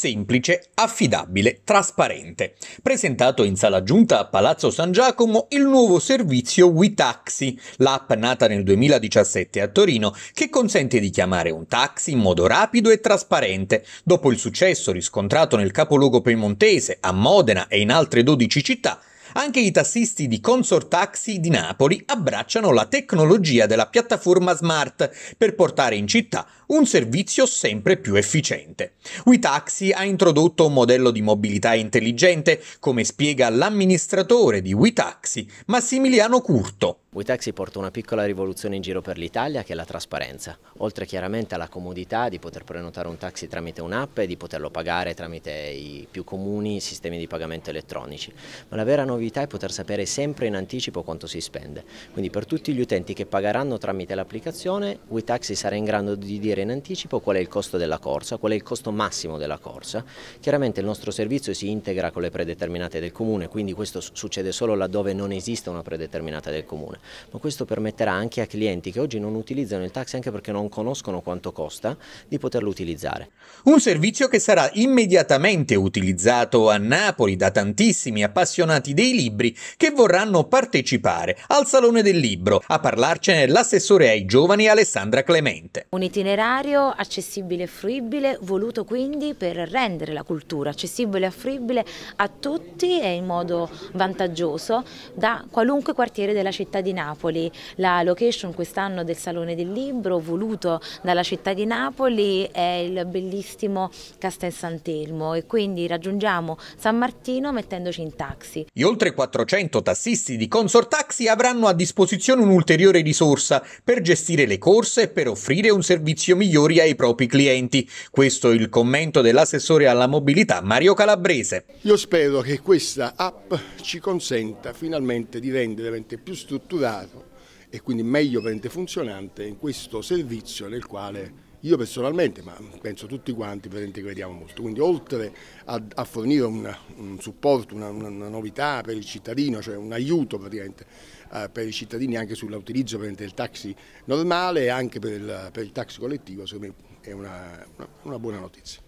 semplice, affidabile, trasparente. Presentato in sala giunta a Palazzo San Giacomo il nuovo servizio WeTaxi, l'app nata nel 2017 a Torino che consente di chiamare un taxi in modo rapido e trasparente. Dopo il successo riscontrato nel capoluogo piemontese, a Modena e in altre 12 città, anche i tassisti di Consort Taxi di Napoli abbracciano la tecnologia della piattaforma smart per portare in città un servizio sempre più efficiente. WeTaxi ha introdotto un modello di mobilità intelligente, come spiega l'amministratore di WeTaxi, Massimiliano Curto. Witex porta una piccola rivoluzione in giro per l'Italia che è la trasparenza, oltre chiaramente alla comodità di poter prenotare un taxi tramite un'app e di poterlo pagare tramite i più comuni sistemi di pagamento elettronici, ma la vera novità è poter sapere sempre in anticipo quanto si spende, quindi per tutti gli utenti che pagheranno tramite l'applicazione Witaxi sarà in grado di dire in anticipo qual è il costo della corsa, qual è il costo massimo della corsa, chiaramente il nostro servizio si integra con le predeterminate del comune, quindi questo succede solo laddove non esiste una predeterminata del comune ma questo permetterà anche a clienti che oggi non utilizzano il taxi anche perché non conoscono quanto costa di poterlo utilizzare. Un servizio che sarà immediatamente utilizzato a Napoli da tantissimi appassionati dei libri che vorranno partecipare al Salone del Libro. A parlarcene l'assessore ai giovani Alessandra Clemente. Un itinerario accessibile e fruibile, voluto quindi per rendere la cultura accessibile e fruibile a tutti e in modo vantaggioso da qualunque quartiere della città cittadina di Napoli, la location quest'anno del Salone del Libro voluto dalla città di Napoli è il bellissimo Castel Sant'Elmo e quindi raggiungiamo San Martino mettendoci in taxi. Gli oltre 400 tassisti di Consort Taxi avranno a disposizione un'ulteriore risorsa per gestire le corse e per offrire un servizio migliore ai propri clienti. Questo è il commento dell'assessore alla mobilità Mario Calabrese. Io spero che questa app ci consenta finalmente di rendere più strutturata strutturato e quindi meglio funzionante in questo servizio nel quale io personalmente, ma penso tutti quanti, crediamo molto. Quindi oltre a, a fornire un, un supporto, una, una, novità per il cittadino, cioè un aiuto praticamente eh, per i cittadini anche sull'utilizzo del taxi normale e anche per il, per il taxi collettivo, secondo me è una, una, una buona notizia.